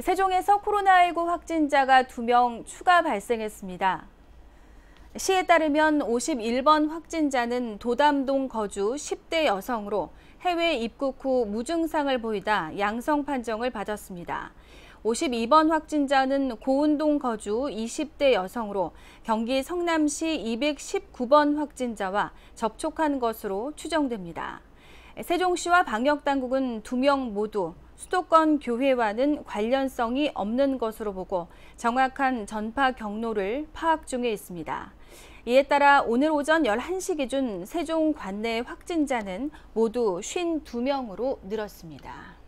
세종에서 코로나19 확진자가 2명 추가 발생했습니다. 시에 따르면 51번 확진자는 도담동 거주 10대 여성으로 해외 입국 후 무증상을 보이다 양성 판정을 받았습니다. 52번 확진자는 고운동 거주 20대 여성으로 경기 성남시 219번 확진자와 접촉한 것으로 추정됩니다. 세종시와 방역당국은 두 명 모두 수도권 교회와는 관련성이 없는 것으로 보고 정확한 전파 경로를 파악 중에 있습니다. 이에 따라 오늘 오전 11시 기준 세종 관내 확진자는 모두 52명으로 늘었습니다.